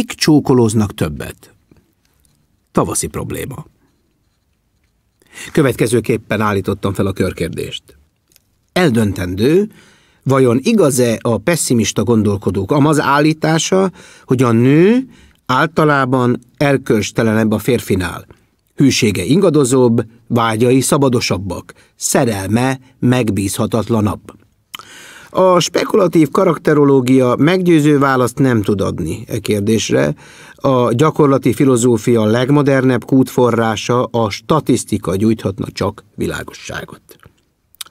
Kik csókolóznak többet? Tavaszi probléma. Következőképpen állítottam fel a körkérdést. Eldöntendő, vajon igaz-e a pessimista gondolkodók amaz állítása, hogy a nő általában erkölcstelenebb a férfinál, hűsége ingadozóbb, vágyai szabadosabbak, szerelme megbízhatatlanabb. A spekulatív karakterológia meggyőző választ nem tud adni e kérdésre. A gyakorlati filozófia legmodernebb kútforrása a statisztika gyújthatna csak világosságot.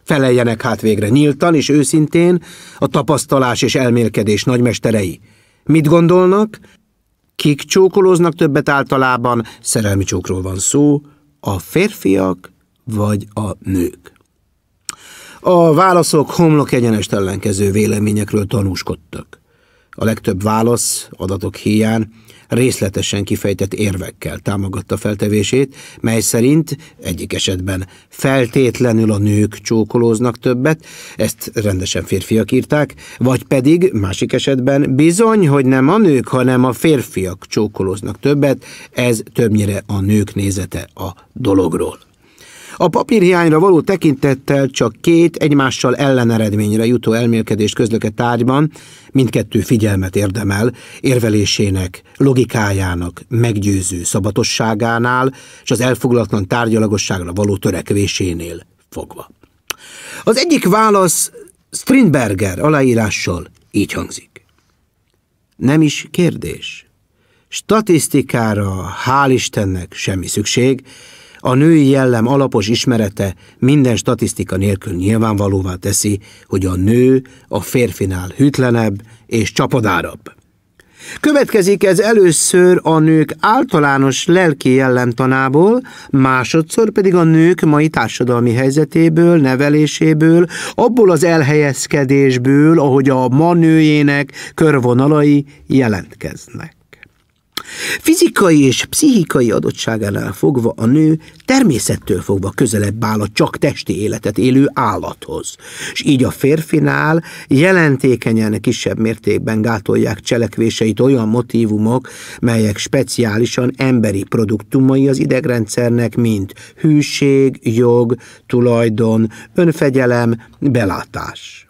Feleljenek hát végre nyíltan és őszintén a tapasztalás és elmélkedés nagymesterei. Mit gondolnak? Kik csókolóznak többet általában, szerelmi csókról van szó, a férfiak vagy a nők? A válaszok homlok egyenest ellenkező véleményekről tanúskodtak. A legtöbb válasz, adatok hiány részletesen kifejtett érvekkel támogatta feltevését, mely szerint egyik esetben feltétlenül a nők csókolóznak többet, ezt rendesen férfiak írták, vagy pedig másik esetben bizony, hogy nem a nők, hanem a férfiak csókolóznak többet, ez többnyire a nők nézete a dologról. A papírhiányra való tekintettel csak két egymással elleneredményre jutó elmélkedést közlök a tárgyban, mindkettő figyelmet érdemel, érvelésének, logikájának, meggyőző szabatosságánál és az elfoglalatlan tárgyalagosságra való törekvésénél fogva. Az egyik válasz Strindberger aláírással így hangzik. Nem is kérdés. Statisztikára hál' Istennek semmi szükség, a női jellem alapos ismerete minden statisztika nélkül nyilvánvalóvá teszi, hogy a nő a férfinál hűtlenebb és csapadárabb. Következik ez először a nők általános lelki jellemtanából, másodszor pedig a nők mai társadalmi helyzetéből, neveléséből, abból az elhelyezkedésből, ahogy a ma nőjének körvonalai jelentkeznek. Fizikai és pszichikai adottságánál fogva a nő természettől fogva közelebb áll a csak testi életet élő állathoz, és így a férfinál jelentékenyen kisebb mértékben gátolják cselekvéseit olyan motivumok, melyek speciálisan emberi produktumai az idegrendszernek, mint hűség, jog, tulajdon, önfegyelem, belátás.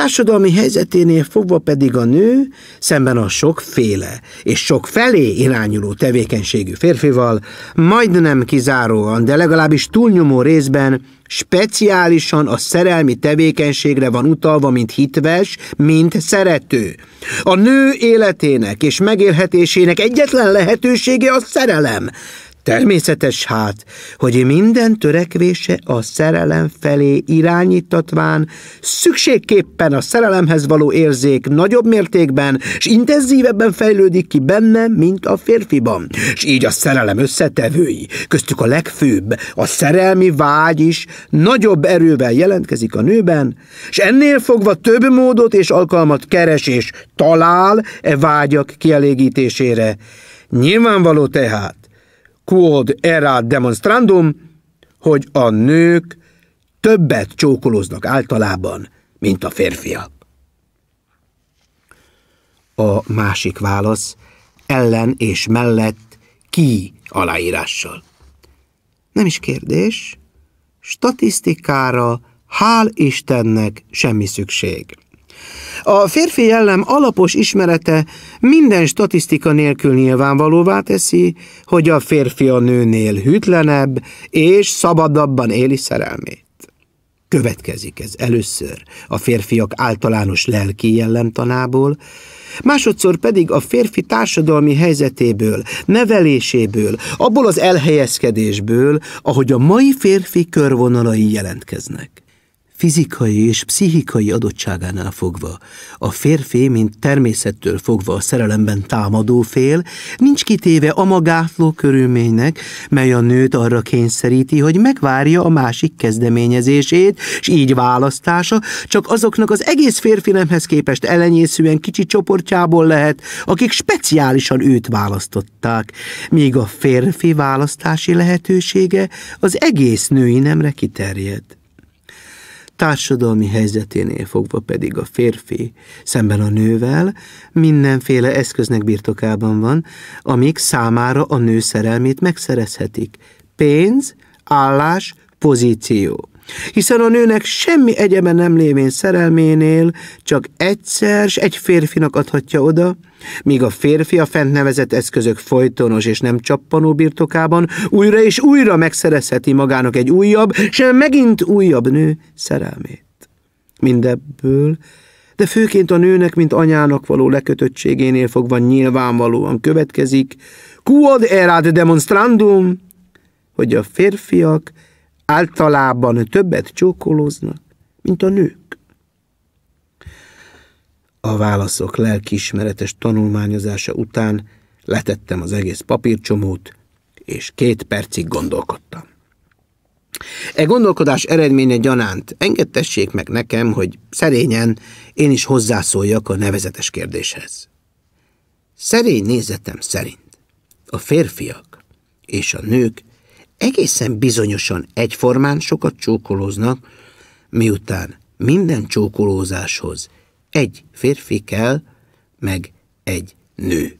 Társadalmi helyzeténél fogva pedig a nő, szemben a sokféle és sok felé irányuló tevékenységű férfival, majdnem kizáróan, de legalábbis túlnyomó részben speciálisan a szerelmi tevékenységre van utalva, mint hitves, mint szerető. A nő életének és megélhetésének egyetlen lehetősége a szerelem. Természetes hát, hogy minden törekvése a szerelem felé irányítatván szükségképpen a szerelemhez való érzék nagyobb mértékben és intenzívebben fejlődik ki benne, mint a férfiban. És így a szerelem összetevői, köztük a legfőbb, a szerelmi vágy is nagyobb erővel jelentkezik a nőben, és ennél fogva több módot és alkalmat keres és talál e vágyak kielégítésére. Nyilvánvaló tehát, quod erat demonstrandum, hogy a nők többet csókolóznak általában, mint a férfiak. A másik válasz ellen és mellett ki aláírással. Nem is kérdés, statisztikára hál' Istennek semmi szükség. A férfi jellem alapos ismerete minden statisztika nélkül nyilvánvalóvá teszi, hogy a férfi a nőnél hűtlenebb és szabadabban éli szerelmét. Következik ez először a férfiak általános lelki jellemtanából, másodszor pedig a férfi társadalmi helyzetéből, neveléséből, abból az elhelyezkedésből, ahogy a mai férfi körvonalai jelentkeznek fizikai és pszichikai adottságánál fogva. A férfi, mint természettől fogva a szerelemben támadó fél, nincs kitéve a magátló körülménynek, mely a nőt arra kényszeríti, hogy megvárja a másik kezdeményezését, és így választása csak azoknak az egész férfinemhez képest elenyészően kicsi csoportjából lehet, akik speciálisan őt választották, míg a férfi választási lehetősége az egész női nemre kiterjed társadalmi helyzeténél fogva pedig a férfi szemben a nővel mindenféle eszköznek birtokában van, amik számára a nő szerelmét megszerezhetik. Pénz, állás, pozíció hiszen a nőnek semmi egyebe nem lévén szerelménél csak egyszer s egy férfinak adhatja oda, míg a férfi a fent nevezett eszközök folytonos és nem csappanó birtokában újra és újra megszerezheti magának egy újabb, sem megint újabb nő szerelmét. Mindebből de főként a nőnek, mint anyának való lekötöttségénél fogva nyilvánvalóan következik, quod erat demonstrandum, hogy a férfiak általában többet csókolóznak, mint a nők? A válaszok lelkiismeretes tanulmányozása után letettem az egész papírcsomót, és két percig gondolkodtam. E gondolkodás eredménye gyanánt, engedtessék meg nekem, hogy szerényen én is hozzászóljak a nevezetes kérdéshez. Szerény nézetem szerint a férfiak és a nők egészen bizonyosan egyformán sokat csókolóznak, miután minden csókolózáshoz egy férfi kell, meg egy nő.